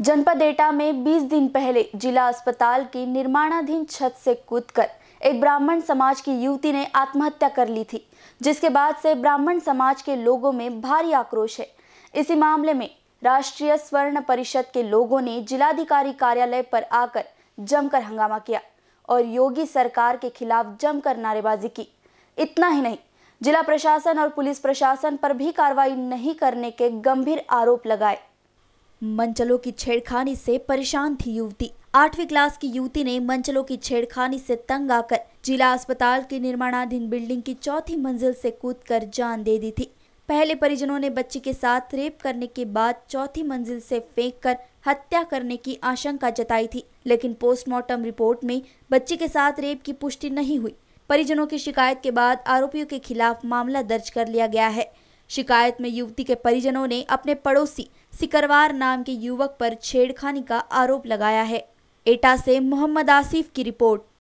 जनपद एटा में 20 दिन पहले जिला अस्पताल की निर्माणाधीन छत से कूदकर एक ब्राह्मण समाज की युवती ने आत्महत्या कर ली थी जिसके बाद से ब्राह्मण समाज के लोगों में भारी आक्रोश है इसी मामले में राष्ट्रीय स्वर्ण परिषद के लोगों ने जिलाधिकारी कार्यालय पर आकर जमकर हंगामा किया और योगी सरकार के खिलाफ जमकर नारेबाजी की इतना ही नहीं जिला प्रशासन और पुलिस प्रशासन पर भी कार्रवाई नहीं करने के गंभीर आरोप लगाए मंचलों की छेड़खानी से परेशान थी युवती आठवीं क्लास की युवती ने मंचलों की छेड़खानी से तंग आकर जिला अस्पताल के निर्माणाधीन बिल्डिंग की चौथी मंजिल से कूदकर जान दे दी थी पहले परिजनों ने बच्ची के साथ रेप करने के बाद चौथी मंजिल से फेंक कर हत्या करने की आशंका जताई थी लेकिन पोस्टमार्टम रिपोर्ट में बच्ची के साथ रेप की पुष्टि नहीं हुई परिजनों की शिकायत के बाद आरोपियों के खिलाफ मामला दर्ज कर लिया गया है शिकायत में युवती के परिजनों ने अपने पड़ोसी सिकरवार नाम के युवक पर छेड़खानी का आरोप लगाया है एटा से मोहम्मद आसिफ की रिपोर्ट